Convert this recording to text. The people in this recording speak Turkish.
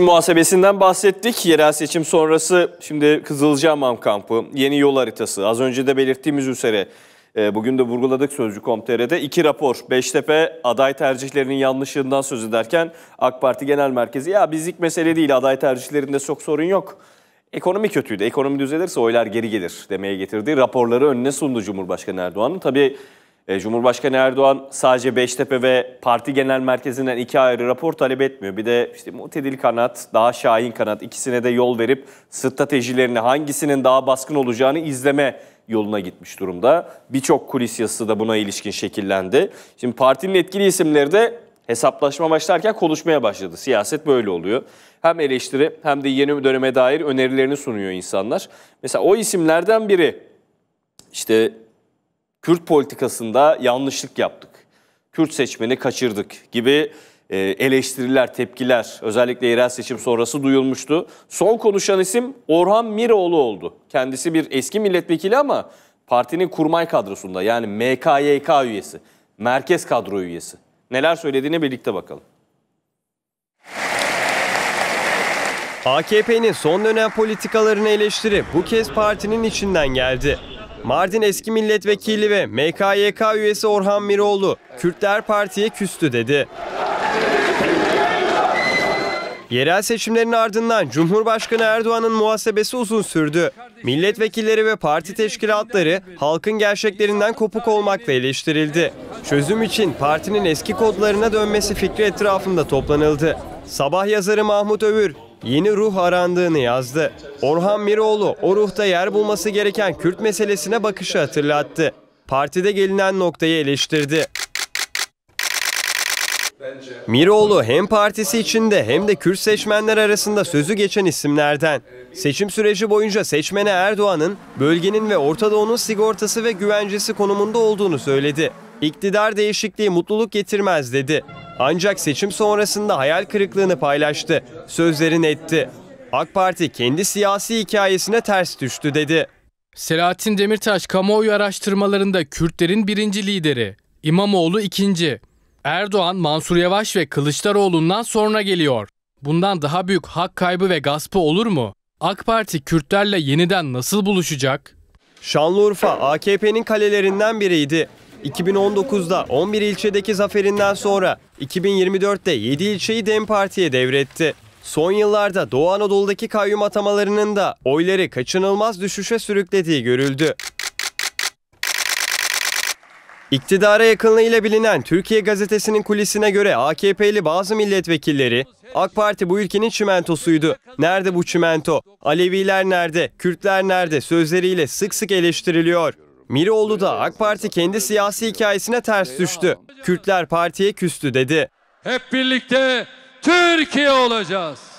Muhasebesinden bahsettik. Yerel seçim sonrası şimdi Kızılcahamam kampı, yeni yol haritası. Az önce de belirttiğimiz üzere e, bugün de vurguladık Sözcü.com.tr'de iki rapor. Beştepe aday tercihlerinin yanlışlığından söz ederken AK Parti Genel Merkezi ya bizlik mesele değil aday tercihlerinde çok sorun yok. Ekonomi kötüydü. Ekonomi düzelirse oylar geri gelir demeye getirdi. raporları önüne sundu Cumhurbaşkanı Erdoğan'ın. Tabii e, Cumhurbaşkanı Erdoğan sadece Beştepe ve parti genel merkezinden iki ayrı rapor talep etmiyor. Bir de işte mutedil kanat, daha şahin kanat ikisine de yol verip stratejilerini hangisinin daha baskın olacağını izleme yoluna gitmiş durumda. Birçok kulis yazısı da buna ilişkin şekillendi. Şimdi partinin etkili isimleri de hesaplaşma başlarken konuşmaya başladı. Siyaset böyle oluyor. Hem eleştiri hem de yeni döneme dair önerilerini sunuyor insanlar. Mesela o isimlerden biri işte Kürt politikasında yanlışlık yaptık, Kürt seçmeni kaçırdık gibi e, eleştiriler, tepkiler özellikle yerel seçim sonrası duyulmuştu. Son konuşan isim Orhan Miroğlu oldu. Kendisi bir eski milletvekili ama partinin kurmay kadrosunda yani MKYK üyesi, merkez kadro üyesi. Neler söylediğine birlikte bakalım. AKP'nin son dönem politikalarını eleştiri bu kez partinin içinden geldi. Mardin eski milletvekili ve MKYK üyesi Orhan Miroğlu, Kürtler Parti'ye küstü dedi. Yerel seçimlerin ardından Cumhurbaşkanı Erdoğan'ın muhasebesi uzun sürdü. Milletvekilleri ve parti teşkilatları halkın gerçeklerinden kopuk olmakla eleştirildi. Çözüm için partinin eski kodlarına dönmesi fikri etrafında toplanıldı. Sabah yazarı Mahmut Övür, yeni ruh arandığını yazdı. Orhan Miroğlu o ruhta yer bulması gereken Kürt meselesine bakışı hatırlattı. Partide gelinen noktayı eleştirdi. Miroğlu hem partisi içinde hem de Kürt seçmenler arasında sözü geçen isimlerden. Seçim süreci boyunca seçmene Erdoğan'ın bölgenin ve ortadoğunun sigortası ve güvencesi konumunda olduğunu söyledi. İktidar değişikliği mutluluk getirmez dedi. Ancak seçim sonrasında hayal kırıklığını paylaştı. Sözlerini etti. AK Parti kendi siyasi hikayesine ters düştü dedi. Selahattin Demirtaş kamuoyu araştırmalarında Kürtlerin birinci lideri, İmamoğlu ikinci. Erdoğan, Mansur Yavaş ve Kılıçdaroğlu'ndan sonra geliyor. Bundan daha büyük hak kaybı ve gaspı olur mu? AK Parti Kürtlerle yeniden nasıl buluşacak? Şanlıurfa AKP'nin kalelerinden biriydi. 2019'da 11 ilçedeki zaferinden sonra 2024'te 7 ilçeyi DEM Parti'ye devretti. Son yıllarda Doğu Anadolu'daki kayyum atamalarının da oyları kaçınılmaz düşüşe sürüklediği görüldü. İktidara yakınlığıyla bilinen Türkiye gazetesinin kulisine göre AKP'li bazı milletvekilleri AK Parti bu ülkenin çimentosuydu. Nerede bu çimento? Aleviler nerede? Kürtler nerede? Sözleriyle sık sık eleştiriliyor da AK Parti kendi siyasi hikayesine ters düştü. Kürtler partiye küstü dedi. Hep birlikte Türkiye olacağız.